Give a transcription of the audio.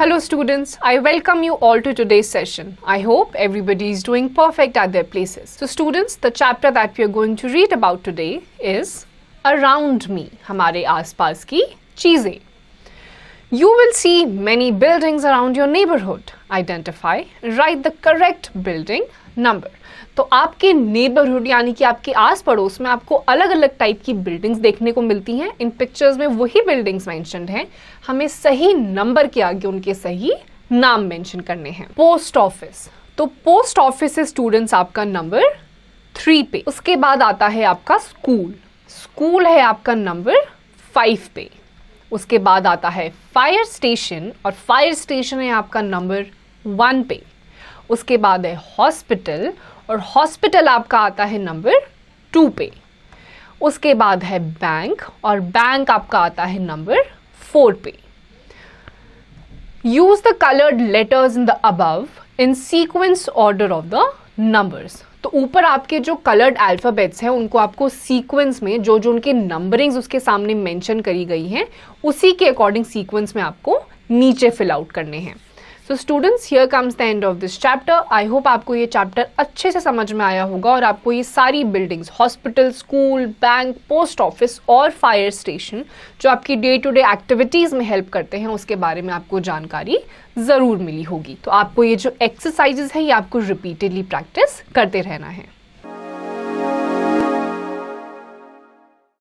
Hello students, I welcome you all to today's session. I hope everybody is doing perfect at their places. So students, the chapter that we are going to read about today is Around Me, Hamare आसपास ki चीजें. You will see many buildings around your neighborhood. Identify, write the correct building number तो आपके neighbourhood यानी कि आपके आस पड़ोस में आपको अलग अलग टाइप की बिल्डिंग्स देखने को मिलती हैं इन पिक्चर्स में वही बिल्डिंग्स मैंशन हैं हमें सही नंबर के आगे उनके सही नाम मेंशन करने हैं पोस्ट ऑफिस तो पोस्ट ऑफिस से स्टूडेंट्स आपका नंबर थ्री पे उसके बाद आता है आपका स्कूल स्कूल है आपका नंबर फाइव पे उसके बाद आता है फायर स्टेशन और फायर स्टेशन है आपका नंबर वन पे उसके बाद है हॉस्पिटल और हॉस्पिटल आपका आता है नंबर टू पे उसके बाद है बैंक और बैंक आपका आता है नंबर फोर पे use the coloured letters in the above in sequence order of the numbers तो ऊपर आपके जो कलर्ड अल्फ़ाबेट्स हैं उनको आपको सीक्वेंस में जो जो उनके नंबरिंग्स उसके सामने मेंशन करी गई हैं उसी के अकॉर्डिंग सीक्वेंस में आपको नीचे फिल आउट करने हैं so students here comes the end of this chapter I hope आपको ये चैप्टर अच्छे से समझ में आया होगा और आपको ये सारी buildings hospital school bank post office और फायर स्टेशन जो आपकी डे टू डे एक्टिविटीज़ में हेल्प करते हैं उसके बारे में आपको जानकारी ज़रूर मिली होगी तो आपको ये जो एक्सरसाइजेज है ये आपको रिपीटेडली प्रैक्टिस करते रहना है